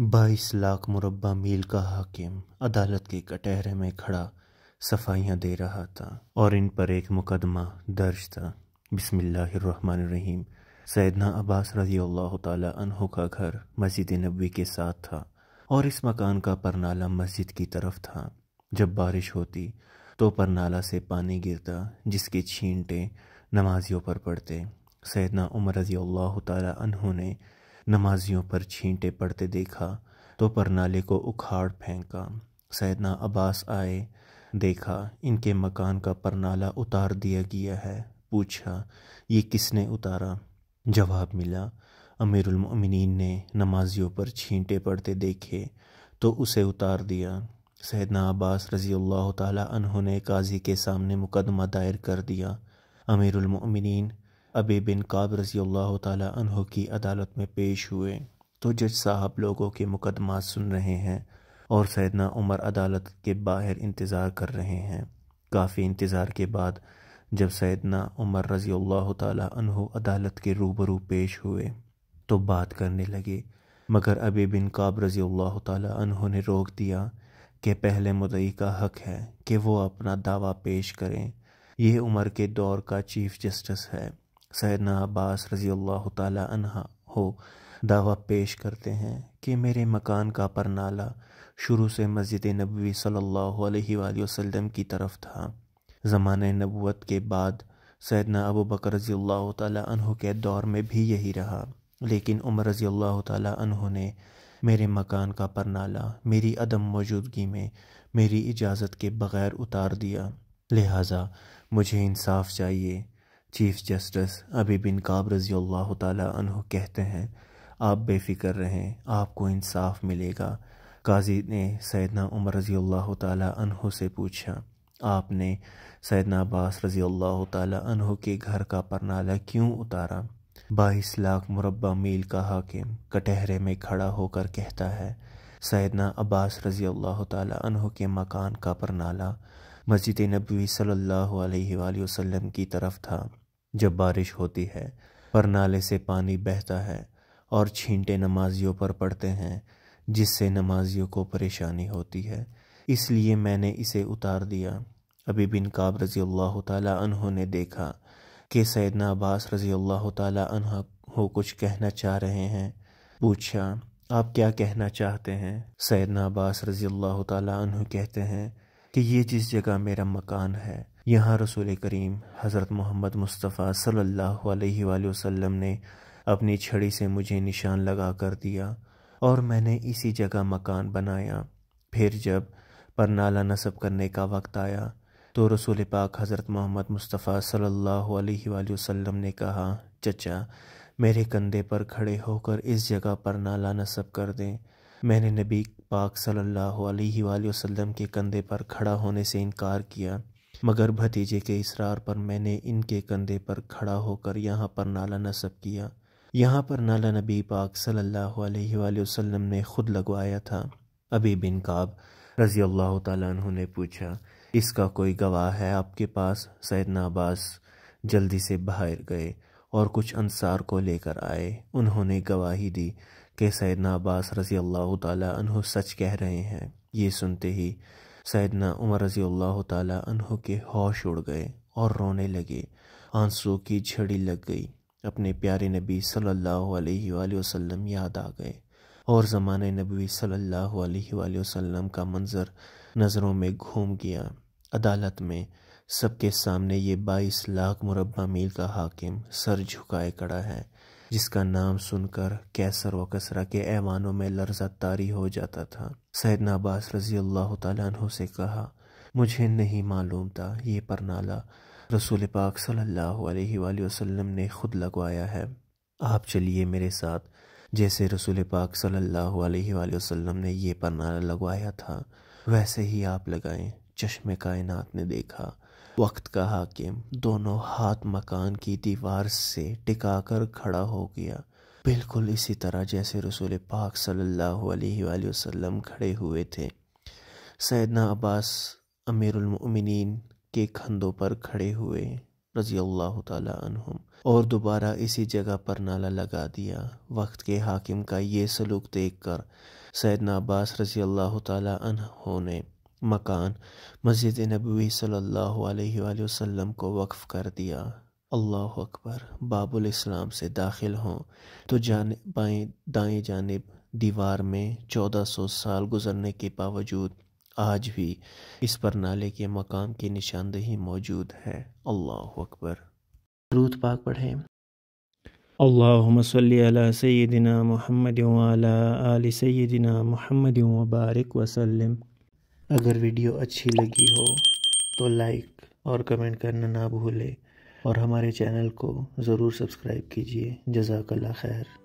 बाईस लाख मुरबा मील का हाकिम अदालत के कटहरे में खड़ा सफाइयाँ दे रहा था और इन पर एक मुकदमा दर्ज था बिसमीम सैदना अब्बास रजी अल्लाह तहों का घर मस्जिद नबी के साथ था और इस मकान का परनाला मस्जिद की तरफ था जब बारिश होती तो परनाला से पानी गिरता जिसके छींटे नमाजियों पर पड़ते सैदना उमर रजी अल्लाह तहों ने नमाजियों पर छींटे पड़ते देखा तो परनाले को उखाड़ फेंका सैदना अब्बास आए देखा इनके मकान का परनाला उतार दिया गया है पूछा ये किसने उतारा जवाब मिला मोमिनीन ने नमाजियों पर छींटे पड़ते देखे तो उसे उतार दिया सैदना अब्बास रज़ी अल्लाह तहों ने काजी के सामने मुकदमा दायर कर दिया मोमिनीन अबी बिन काब रज़ी अल्लाह की अदालत में पेश हुए तो जज साहब लोगों के मुकदमा सुन रहे हैं और सैदना उमर अदालत के बाहर इंतज़ार कर रहे हैं काफ़ी इंतज़ार के बाद जब सैदना उमर रज़ी अल्लाह अदालत के रूबरू पेश हुए तो बात करने लगे मगर अबी बिन काब रज़ी अल्लाह तह ने रोक दिया कि पहले मुदई का हक है कि वो अपना दावा पेश करें यह उमर के दौर का चीफ़ जस्टिस है सैदना अब्बास रज़ी अल्लाह तहा हो दावा पेश करते हैं कि मेरे मकान का परनाला शुरू से मस्जिद नबी सल्ला वसम की तरफ था ज़मान नबूत के बाद सैदना अबू बकर रज़ी अल्लाह तहु के दौर में भी यही रहा लेकिन उमर रज़ी अल्लाह तहु ने मेरे मकान का परनाला मेरी अदम मौजूदगी में मेरी इजाज़त के बग़ैर उतार दिया लिहाजा मुझे इंसाफ चाहिए चीफ जस्टिस अभी बिन काब रजी अल्लाह तहु कहते हैं आप बेफिक्र रहें आपको इंसाफ मिलेगा काजी ने सैदना उमर रजी अल्लाह तहु से पूछा आपने सैदना अब्बास रजी अल्लाह तहु के घर का परनाला क्यों उतारा बाईस लाख मुरबा मील का हाकिम कटहरे में खड़ा होकर कहता है सैदना अब्बास रजी अल्लाह तहु के मकान का परनाला मस्जिद नबी सल्लल्लाहु अलैहि वसल्लम की तरफ था जब बारिश होती है पर नाले से पानी बहता है और छींटे नमाजियों पर पड़ते हैं जिससे नमाजियों को परेशानी होती है इसलिए मैंने इसे उतार दिया अभी बिन काब रज़ी अल्लाह तहों ने देखा कि सैदना अब्बास रज़ी अल्लाह हो कुछ कहना चाह रहे हैं पूछा आप क्या कहना चाहते हैं सैदना अब्बास रज़ी अल्लाह तहों कहते हैं कि ये जिस जगह मेरा मकान है यहाँ रसूल करीम हज़रत मोहम्मद मुस्तफ़ा सल्लल्लाहु अलैहि वसल्लम ने अपनी छड़ी से मुझे निशान लगा कर दिया और मैंने इसी जगह मकान बनाया फिर जब पर नाला नसब करने का वक्त आया तो रसूल पाक हज़रत मोहम्मद मुस्तफ़ा सल्लल्लाहु अलैहि वसल्लम ने कहा चचा मेरे कंधे पर खड़े होकर इस जगह पर नाला नसब कर दें मैंने नबी पाक सल्लल्लाहु अलैहि वसल्लम के कंधे पर खड़ा होने से इनकार किया मगर भतीजे के इसरार पर मैंने इनके कंधे पर खड़ा होकर यहाँ पर नाला नसब किया यहाँ पर नाला नबी पाक सल्लल्लाहु अलैहि वसल्लम ने खुद लगवाया था अभी बिन काब रज़ी अल्लाह तु ने पूछा इसका कोई गवाह है आपके पास सैद अब्बास जल्दी से बाहर गए और कुछ अंसार को लेकर आए उन्होंने गवाही दी कि सैद अब्बास रज़ी अल्लाह तु सच कह रहे हैं ये सुनते ही सैदना उमर रजी अल्लाह तहों के होश उड़ गए और रोने लगे आंसू की झड़ी लग गई अपने प्यारे नबी सल्लल्लाहु अलैहि वसल्लम याद आ गए और ज़मान नबी सल्लल्लाहु अलैहि वसल्लम का मंज़र नज़रों में घूम गया अदालत में सबके सामने ये बाईस लाख मुरबा मील का हाकिम सर झुकाए खड़ा है जिसका नाम सुनकर कैसर व कसरा के ऐवानों में लर्जा तारी हो जाता था सैद नबास रजी अल्लाह तु से कहा मुझे नहीं मालूम था ये परनाला रसूल पाक सल्ला वसलम ने खुद लगवाया है आप चलिए मेरे साथ जैसे रसूल पाक सल्ला वसलम ने यह परनाला लगवाया था वैसे ही आप लगाएं चश्मे कायनात ने देखा वक्त का हाकिम दोनों हाथ मकान की दीवार से टिकाकर खड़ा हो गया बिल्कुल इसी तरह जैसे रसूल पाक सल्लल्लाहु अलैहि वसल्लम खड़े हुए थे सैदना अब्बास अमीरमिन के खंदों पर खड़े हुए रजी अल्लाह तुम और दोबारा इसी जगह पर नाला लगा दिया वक्त के हाकिम का ये सलूक देख कर सैदना अब्बास रजी अल्लाह तुम ने मकान मस्जिद नबी सल्ला वसम को वक्फ़ कर दिया अल्लाह अकबर बाबुल इस्लाम से दाखिल हों तो जान बाएँ दाएँ जानब दीवार में चौदह सौ साल गुजरने के बावजूद आज भी इस पर नाले के मकाम की निशानदेही मौजूद है अल्लाह अकबर रूत पाक पढ़ें अल्लाहुम्मा सल्ली अला सय्यिदिना मुहम्मद वाला आल अगर वीडियो अच्छी लगी हो तो लाइक और कमेंट करना ना भूलें और हमारे चैनल को ज़रूर सब्सक्राइब कीजिए जजाकल्ला खैर